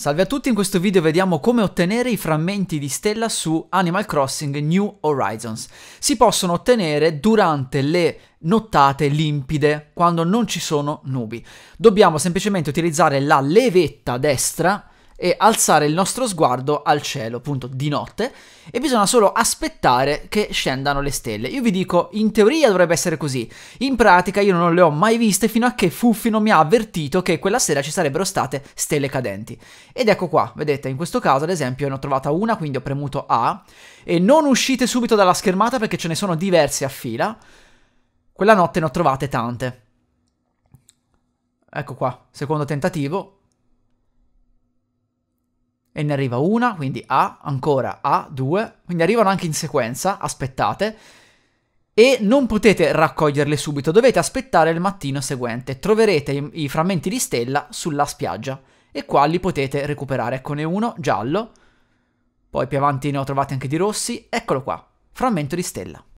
Salve a tutti, in questo video vediamo come ottenere i frammenti di stella su Animal Crossing New Horizons. Si possono ottenere durante le nottate limpide, quando non ci sono nubi. Dobbiamo semplicemente utilizzare la levetta destra e alzare il nostro sguardo al cielo, appunto di notte, e bisogna solo aspettare che scendano le stelle. Io vi dico, in teoria dovrebbe essere così, in pratica io non le ho mai viste fino a che Fuffi non mi ha avvertito che quella sera ci sarebbero state stelle cadenti. Ed ecco qua, vedete, in questo caso ad esempio ne ho trovata una, quindi ho premuto A, e non uscite subito dalla schermata perché ce ne sono diverse a fila, quella notte ne ho trovate tante. Ecco qua, secondo tentativo, e ne arriva una, quindi A, ancora A, due, quindi arrivano anche in sequenza, aspettate, e non potete raccoglierle subito, dovete aspettare il mattino seguente, troverete i, i frammenti di stella sulla spiaggia e qua li potete recuperare, eccone uno, giallo, poi più avanti ne ho trovati anche di rossi, eccolo qua, frammento di stella.